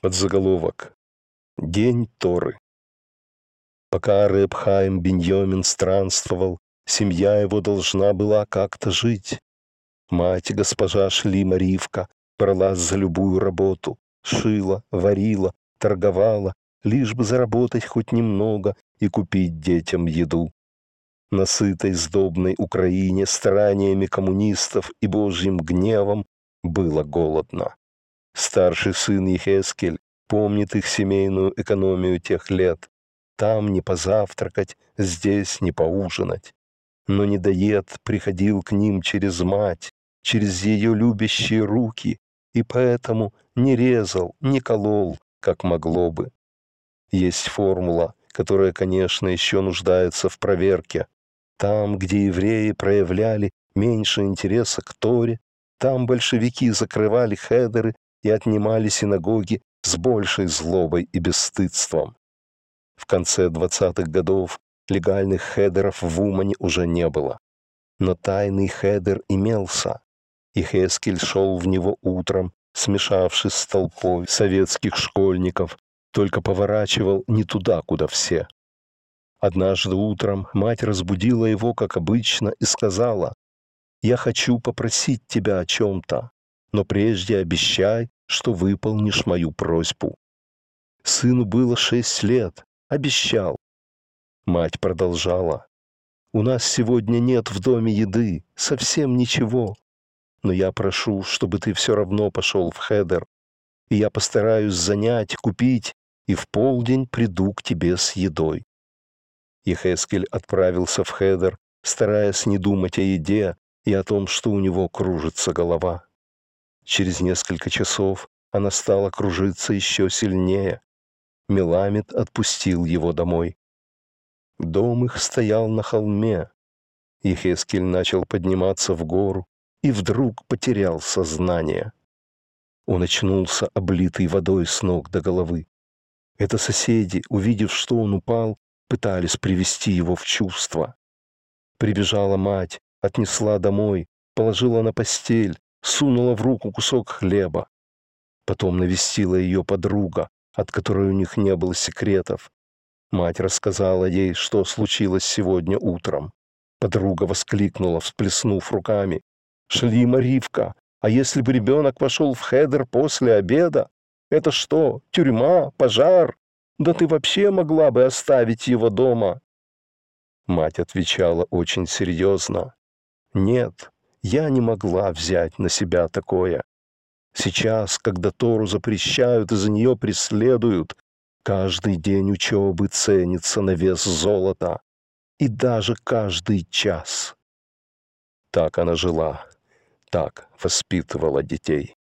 Подзаголовок. День Торы. Пока Рэб Хайм Беньомин странствовал, семья его должна была как-то жить. Мать госпожа Шлима Ривка брала за любую работу, шила, варила, торговала, лишь бы заработать хоть немного и купить детям еду. На сытой, сдобной Украине стараниями коммунистов и божьим гневом было голодно. Старший сын Ехескель помнит их семейную экономию тех лет. Там не позавтракать, здесь не поужинать. Но недоед приходил к ним через мать, через ее любящие руки, и поэтому не резал, не колол, как могло бы. Есть формула, которая, конечно, еще нуждается в проверке. Там, где евреи проявляли меньше интереса к Торе, там большевики закрывали хедеры и отнимали синагоги с большей злобой и бесстыдством. В конце 20-х годов легальных хедеров в Умане уже не было. Но тайный хедер имелся, и Хескель шел в него утром, смешавшись с толпой советских школьников, только поворачивал не туда, куда все. Однажды утром мать разбудила его, как обычно, и сказала, «Я хочу попросить тебя о чем-то» но прежде обещай, что выполнишь мою просьбу». Сыну было шесть лет, обещал. Мать продолжала. «У нас сегодня нет в доме еды, совсем ничего. Но я прошу, чтобы ты все равно пошел в Хедер, и я постараюсь занять, купить, и в полдень приду к тебе с едой». Ехескель отправился в Хедер, стараясь не думать о еде и о том, что у него кружится голова. Через несколько часов она стала кружиться еще сильнее. Меламед отпустил его домой. Дом их стоял на холме. Ехескель начал подниматься в гору и вдруг потерял сознание. Он очнулся, облитый водой с ног до головы. Это соседи, увидев, что он упал, пытались привести его в чувство. Прибежала мать, отнесла домой, положила на постель, сунула в руку кусок хлеба. Потом навестила ее подруга, от которой у них не было секретов. Мать рассказала ей, что случилось сегодня утром. Подруга воскликнула, всплеснув руками. «Шли, Маривка, а если бы ребенок пошел в хедер после обеда? Это что, тюрьма, пожар? Да ты вообще могла бы оставить его дома?» Мать отвечала очень серьезно. «Нет, я не могла взять на себя такое. Сейчас, когда Тору запрещают и за нее преследуют, каждый день учебы ценится на вес золота. И даже каждый час. Так она жила, так воспитывала детей.